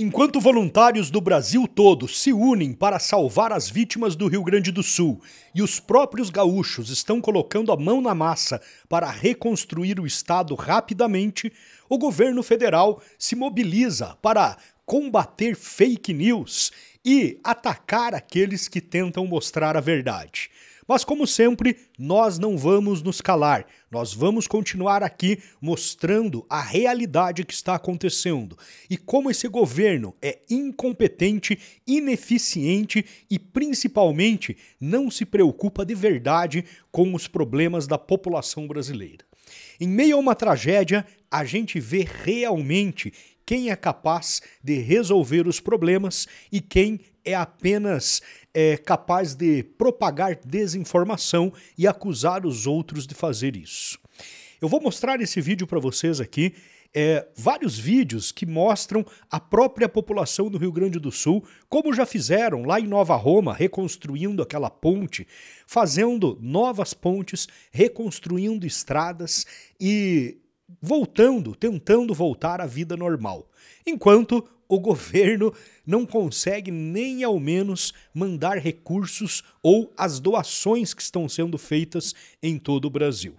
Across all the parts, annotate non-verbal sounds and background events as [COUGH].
Enquanto voluntários do Brasil todo se unem para salvar as vítimas do Rio Grande do Sul e os próprios gaúchos estão colocando a mão na massa para reconstruir o estado rapidamente, o governo federal se mobiliza para combater fake news e atacar aqueles que tentam mostrar a verdade. Mas, como sempre, nós não vamos nos calar. Nós vamos continuar aqui mostrando a realidade que está acontecendo e como esse governo é incompetente, ineficiente e, principalmente, não se preocupa de verdade com os problemas da população brasileira. Em meio a uma tragédia, a gente vê realmente quem é capaz de resolver os problemas e quem é apenas é, capaz de propagar desinformação e acusar os outros de fazer isso. Eu vou mostrar esse vídeo para vocês aqui. É, vários vídeos que mostram a própria população do Rio Grande do Sul, como já fizeram lá em Nova Roma, reconstruindo aquela ponte, fazendo novas pontes, reconstruindo estradas e voltando, tentando voltar à vida normal, enquanto o governo não consegue nem ao menos mandar recursos ou as doações que estão sendo feitas em todo o Brasil.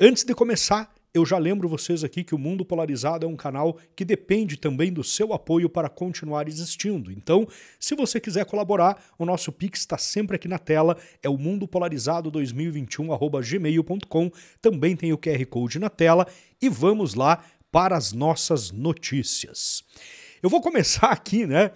Antes de começar, eu já lembro vocês aqui que o Mundo Polarizado é um canal que depende também do seu apoio para continuar existindo. Então, se você quiser colaborar, o nosso Pix está sempre aqui na tela, é o mundopolarizado2021@gmail.com. Também tem o QR Code na tela e vamos lá para as nossas notícias. Eu vou começar aqui, né,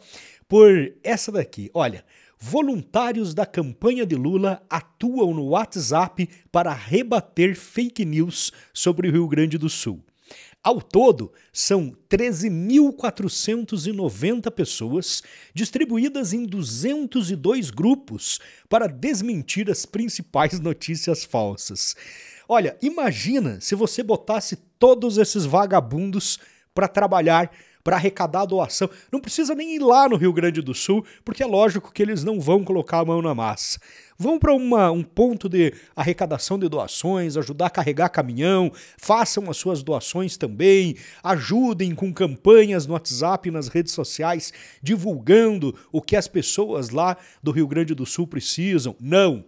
por essa daqui. Olha, voluntários da campanha de Lula atuam no WhatsApp para rebater fake news sobre o Rio Grande do Sul. Ao todo, são 13.490 pessoas distribuídas em 202 grupos para desmentir as principais [LAUGHS] notícias falsas. Olha, imagina se você botasse todos esses vagabundos para trabalhar para arrecadar doação. Não precisa nem ir lá no Rio Grande do Sul, porque é lógico que eles não vão colocar a mão na massa. Vão para um ponto de arrecadação de doações, ajudar a carregar caminhão, façam as suas doações também, ajudem com campanhas no WhatsApp e nas redes sociais, divulgando o que as pessoas lá do Rio Grande do Sul precisam. Não!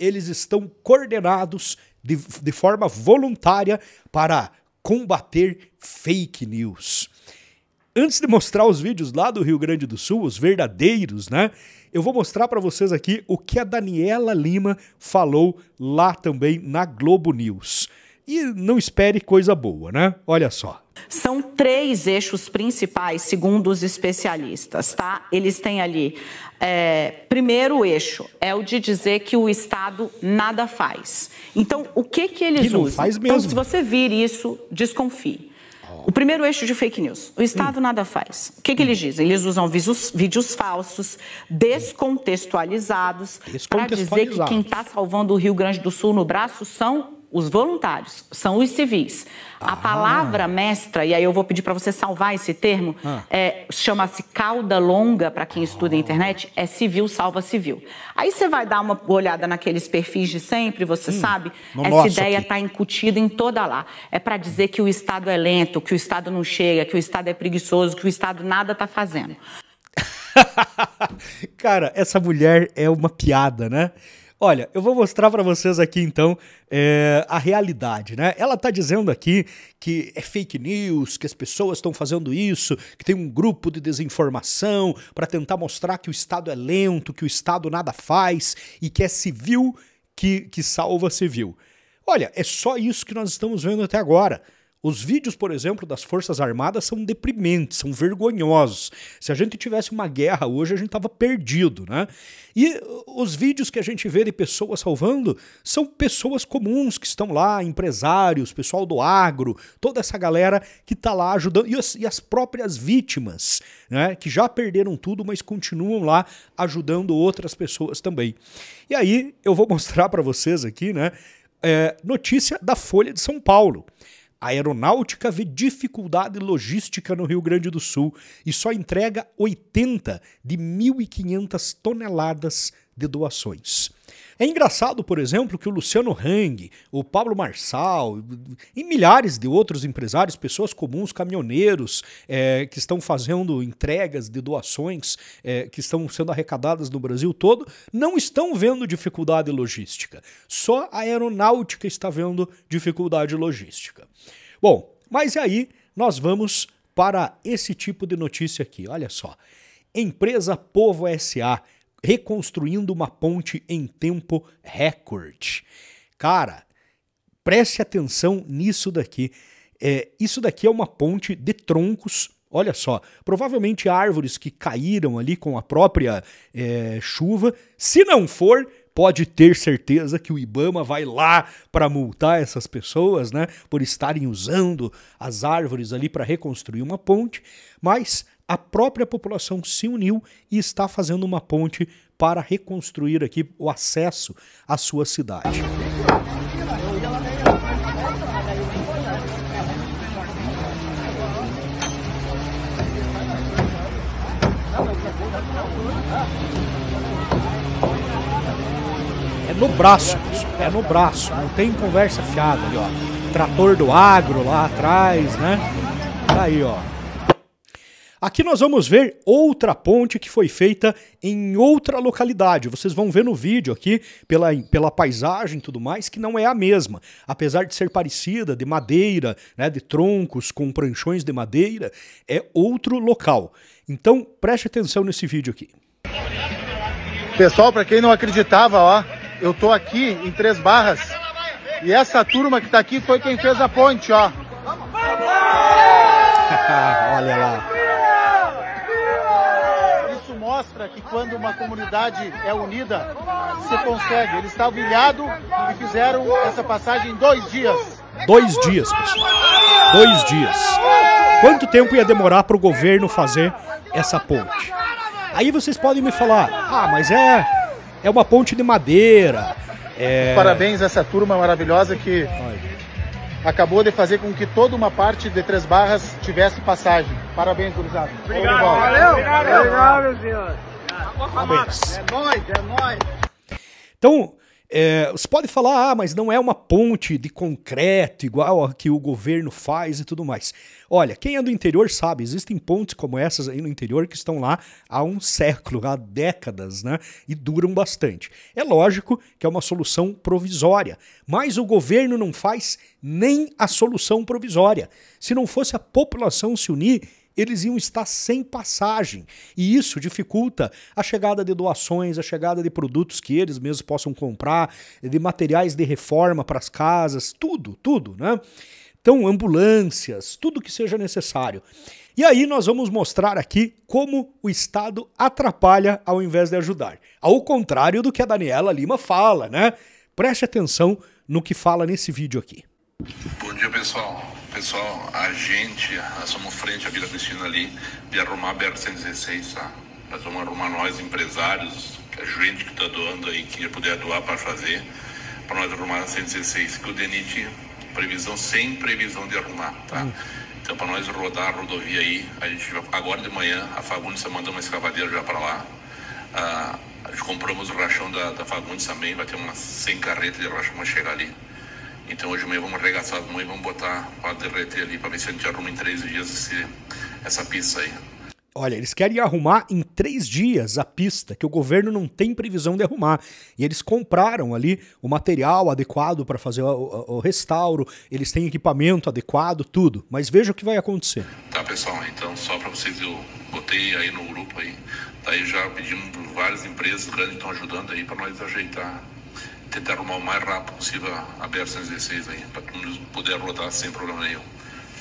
Eles estão coordenados de, de forma voluntária para combater fake news. Antes de mostrar os vídeos lá do Rio Grande do Sul, os verdadeiros, né? Eu vou mostrar para vocês aqui o que a Daniela Lima falou lá também na Globo News. E não espere coisa boa, né? Olha só. São três eixos principais, segundo os especialistas, tá? Eles têm ali. É, primeiro eixo é o de dizer que o Estado nada faz. Então, o que que eles que não usam? Faz mesmo. Então, se você vir isso, desconfie. O primeiro eixo de fake news. O Estado hum. nada faz. O que, que eles hum. dizem? Eles usam visos, vídeos falsos, descontextualizados, descontextualizados. para dizer que quem está salvando o Rio Grande do Sul no braço são os voluntários, são os civis. Ah. A palavra mestra, e aí eu vou pedir para você salvar esse termo, ah. é, chama-se cauda longa, para quem estuda ah. internet, é civil salva civil. Aí você vai dar uma olhada naqueles perfis de sempre, você hum, sabe, essa ideia está incutida em toda lá. É para dizer que o Estado é lento, que o Estado não chega, que o Estado é preguiçoso, que o Estado nada está fazendo. [LAUGHS] Cara, essa mulher é uma piada, né? Olha, eu vou mostrar para vocês aqui então é, a realidade, né? Ela tá dizendo aqui que é fake news, que as pessoas estão fazendo isso, que tem um grupo de desinformação para tentar mostrar que o Estado é lento, que o Estado nada faz e que é civil que, que salva civil. Olha, é só isso que nós estamos vendo até agora. Os vídeos, por exemplo, das Forças Armadas são deprimentes, são vergonhosos. Se a gente tivesse uma guerra hoje, a gente estava perdido, né? E uh, os vídeos que a gente vê de pessoas salvando são pessoas comuns que estão lá, empresários, pessoal do agro, toda essa galera que está lá ajudando, e as, e as próprias vítimas, né? Que já perderam tudo, mas continuam lá ajudando outras pessoas também. E aí eu vou [LAUGHS] mostrar para vocês aqui, né? É, notícia da Folha de São Paulo. A aeronáutica vê dificuldade logística no Rio Grande do Sul e só entrega 80 de 1.500 toneladas de doações. É engraçado, por exemplo, que o Luciano Hang, o Pablo Marçal e milhares de outros empresários, pessoas comuns, caminhoneiros, é, que estão fazendo entregas de doações é, que estão sendo arrecadadas no Brasil todo, não estão vendo dificuldade logística. Só a aeronáutica está vendo dificuldade logística. Bom, mas aí nós vamos para esse tipo de notícia aqui. Olha só. Empresa Povo SA reconstruindo uma ponte em tempo recorde. Cara, preste atenção nisso daqui. É, isso daqui é uma ponte de troncos. Olha só, provavelmente árvores que caíram ali com a própria é, chuva. Se não for, pode ter certeza que o Ibama vai lá para multar essas pessoas, né, por estarem usando as árvores ali para reconstruir uma ponte, mas a própria população se uniu e está fazendo uma ponte para reconstruir aqui o acesso à sua cidade. É no braço, é no braço, não tem conversa fiada ali, ó. Trator do agro lá atrás, né? Tá aí, ó. Aqui nós vamos ver outra ponte que foi feita em outra localidade. Vocês vão ver no vídeo aqui, pela, pela paisagem e tudo mais, que não é a mesma. Apesar de ser parecida, de madeira, né, de troncos com pranchões de madeira, é outro local. Então, preste atenção nesse vídeo aqui. Pessoal, para quem não acreditava, ó, eu tô aqui em Três Barras. E essa turma que tá aqui foi quem fez a ponte, ó. [LAUGHS] Olha lá. que quando uma comunidade é unida, se consegue. Eles estão ilhado e fizeram essa passagem em dois dias. Dois dias, pessoal. Dois dias. Quanto tempo ia demorar para o governo fazer essa ponte? Aí vocês podem me falar, ah, mas é, é uma ponte de madeira. É... Parabéns a essa turma maravilhosa que acabou de fazer com que toda uma parte de Três Barras tivesse passagem. Parabéns, gurizada. Obrigado, valeu. Obrigado, meu senhor. É nóis, é nóis. Então, é, você pode falar, ah, mas não é uma ponte de concreto igual a que o governo faz e tudo mais. Olha, quem é do interior sabe, existem pontes como essas aí no interior que estão lá há um século, há décadas, né? E duram bastante. É lógico que é uma solução provisória, mas o governo não faz nem a solução provisória. Se não fosse a população se unir, eles iam estar sem passagem. E isso dificulta a chegada de doações, a chegada de produtos que eles mesmos possam comprar, de materiais de reforma para as casas, tudo, tudo, né? Então, ambulâncias, tudo que seja necessário. E aí nós vamos mostrar aqui como o Estado atrapalha ao invés de ajudar. Ao contrário do que a Daniela Lima fala, né? Preste atenção no que fala nesse vídeo aqui. Bom dia, pessoal. Pessoal, a gente, nós somos frente à Vila Cristina ali, de arrumar a BR-116, tá? Nós vamos arrumar nós, empresários, a gente que está doando aí, que puder doar para fazer, para nós arrumar a 116, que o DENIT, previsão, sem previsão de arrumar, tá? Hum. Então, para nós rodar a rodovia aí, a gente agora de manhã, a Fagundes mandou mandando uma escavadeira já para lá. Ah, a gente compramos o rachão da, da Fagundes também, vai ter umas 100 carretas de rachão para chegar ali. Então hoje mesmo vamos arregaçar as mãos e vamos botar para derreter ali, para ver se a gente arruma em três dias esse, essa pista aí. Olha, eles querem arrumar em três dias a pista, que o governo não tem previsão de arrumar. E eles compraram ali o material adequado para fazer o, o, o, restauro, eles têm equipamento adequado, tudo. Mas veja o que vai acontecer. Tá, pessoal, então só para vocês, eu botei aí no grupo aí. Daí já pedimos várias empresas grandes estão ajudando aí para nós ajeitar tentar arrumar o mais rápido possível a BR-116 aí, para todo mundo poder rodar sem problema nenhum.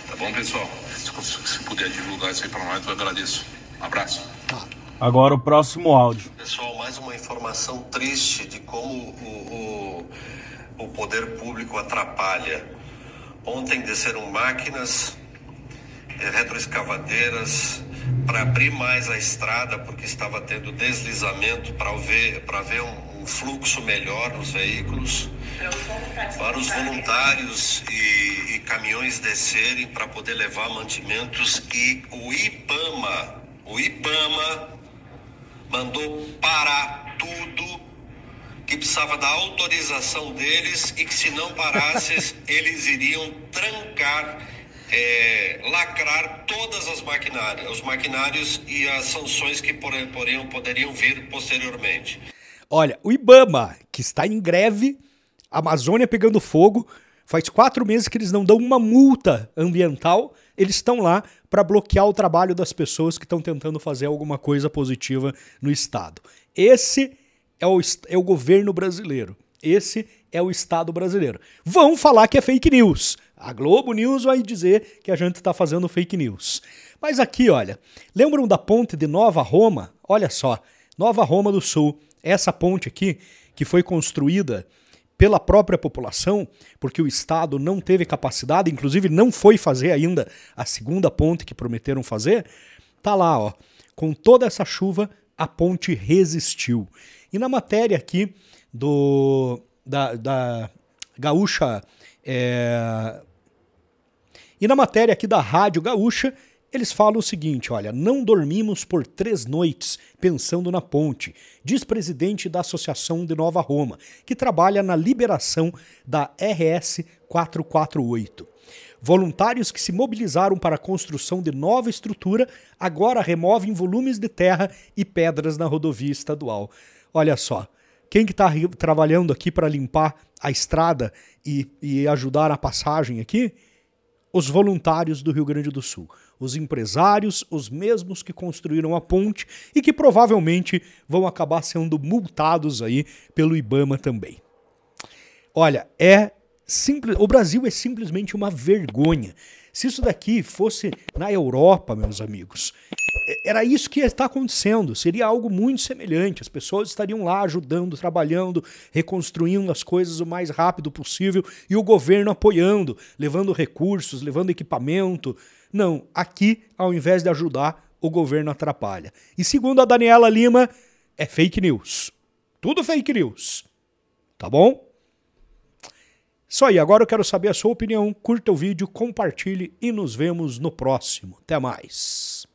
Tá bom, pessoal? Se, se puder divulgar isso aí para nós, eu agradeço. Um abraço. Tá. Agora o próximo áudio. Pessoal, mais uma informação triste de como o, o, o poder público atrapalha. Ontem desceram máquinas, eh, retroescavadeiras, para abrir mais a estrada, porque estava tendo deslizamento para ver, ver um, um fluxo melhor nos veículos, para os voluntários e, e caminhões descerem para poder levar mantimentos e o IPAMA, o IPAMA mandou parar tudo que precisava da autorização deles e que se não parasse [LAUGHS] eles iriam trancar é, lacrar todas as maquinárias, os maquinários e as sanções que poderiam, poderiam vir posteriormente. Olha, o Ibama, que está em greve, a Amazônia pegando fogo, faz quatro meses que eles não dão uma multa ambiental, eles estão lá para bloquear o trabalho das pessoas que estão tentando fazer alguma coisa positiva no Estado. Esse é o, é o governo brasileiro. Esse é o Estado brasileiro. Vão falar que é fake news. A Globo News vai dizer que a gente está fazendo fake news. Mas aqui, olha, lembram da ponte de Nova Roma? Olha só, Nova Roma do Sul essa ponte aqui, que foi construída pela própria população, porque o Estado não teve capacidade, inclusive não foi fazer ainda a segunda ponte que prometeram fazer, tá lá, ó. Com toda essa chuva, a ponte resistiu. E na matéria aqui do da, da Gaúcha. É... E na matéria aqui da Rádio Gaúcha, eles falam o seguinte: olha, não dormimos por três noites pensando na ponte, diz presidente da Associação de Nova Roma, que trabalha na liberação da RS 448. Voluntários que se mobilizaram para a construção de nova estrutura agora removem volumes de terra e pedras na rodovia estadual. Olha só, quem que está trabalhando aqui para limpar a estrada e, e ajudar a passagem aqui? Os voluntários do Rio Grande do Sul os empresários, os mesmos que construíram a ponte e que provavelmente vão acabar sendo multados aí pelo Ibama também. Olha, é simples, o Brasil é simplesmente uma vergonha. Se isso daqui fosse na Europa, meus amigos, é, era isso que está acontecendo. Seria algo muito semelhante. As pessoas estariam lá ajudando, trabalhando, reconstruindo as coisas o mais rápido possível e o governo apoiando, levando recursos, levando equipamento, não, aqui, ao invés de ajudar, o governo atrapalha. E segundo a Daniela Lima, é fake news. Tudo fake news. Tá bom? Isso aí, agora eu quero saber a sua opinião. Curta o vídeo, compartilhe e nos vemos no próximo. Até mais.